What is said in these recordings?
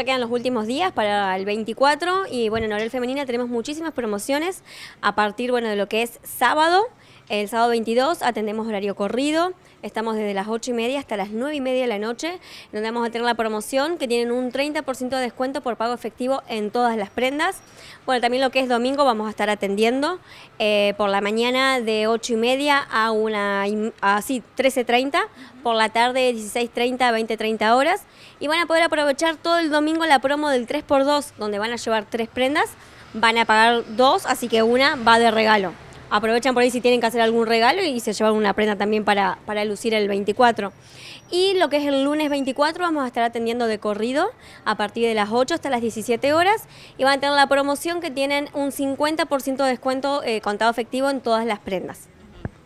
Ya quedan los últimos días para el 24 y bueno, en Orel Femenina tenemos muchísimas promociones a partir bueno, de lo que es sábado. El sábado 22 atendemos horario corrido, estamos desde las 8 y media hasta las 9 y media de la noche, donde vamos a tener la promoción que tienen un 30% de descuento por pago efectivo en todas las prendas. Bueno, también lo que es domingo vamos a estar atendiendo eh, por la mañana de 8 y media a una así ah, 13.30, por la tarde 16.30 a 20.30 horas y van a poder aprovechar todo el domingo la promo del 3x2 donde van a llevar tres prendas, van a pagar dos, así que una va de regalo aprovechan por ahí si tienen que hacer algún regalo y se llevan una prenda también para, para lucir el 24. Y lo que es el lunes 24 vamos a estar atendiendo de corrido a partir de las 8 hasta las 17 horas y van a tener la promoción que tienen un 50% de descuento eh, contado efectivo en todas las prendas.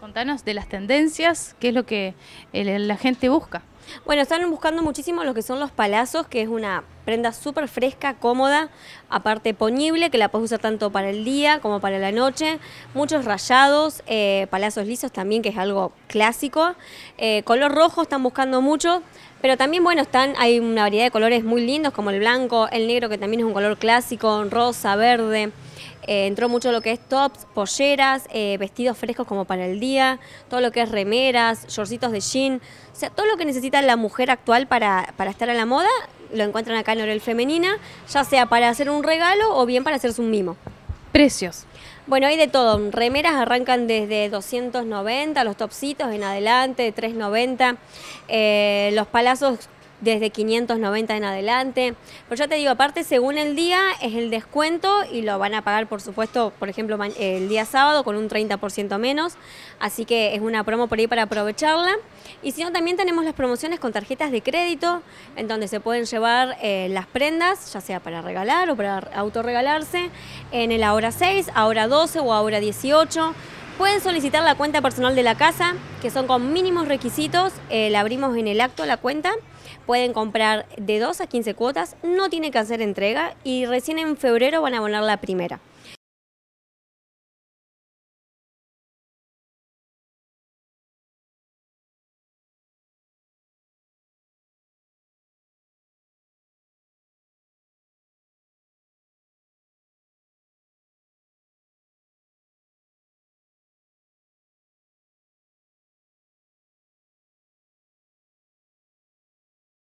Contanos de las tendencias, qué es lo que eh, la gente busca. Bueno, están buscando muchísimo lo que son los palazos, que es una prenda súper fresca, cómoda, aparte ponible, que la puedes usar tanto para el día como para la noche. Muchos rayados, eh, palazos lisos también, que es algo clásico. Eh, color rojo están buscando mucho, pero también, bueno, están, hay una variedad de colores muy lindos, como el blanco, el negro, que también es un color clásico, rosa, verde. Eh, entró mucho lo que es tops, polleras, vestidos frescos como para el día, todo lo que es remeras, shortcitos de jean, o sea, todo lo que necesita la mujer actual para, estar a la moda, lo encuentran acá en Orel Femenina, ya sea para hacer un regalo o bien para hacerse un mimo. Precios. Bueno, hay de todo. Remeras arrancan desde 290, los topsitos en adelante, 390. Eh, los palazos desde 590 en adelante. Pero ya te digo, aparte, según el día es el descuento y lo van a pagar, por supuesto, por ejemplo, el día sábado con un 30% menos. Así que es una promo por ahí para aprovecharla. Y si no, también tenemos las promociones con tarjetas de crédito, en donde se pueden llevar eh, las prendas, ya sea para regalar o para autorregalarse, en el ahora 6, ahora 12 o ahora 18. Pueden solicitar la cuenta personal de la casa, que son con mínimos requisitos, eh, la abrimos en el acto la cuenta. Pueden comprar de 2 a 15 cuotas, no tiene que hacer entrega y recién en febrero van a abonar la primera.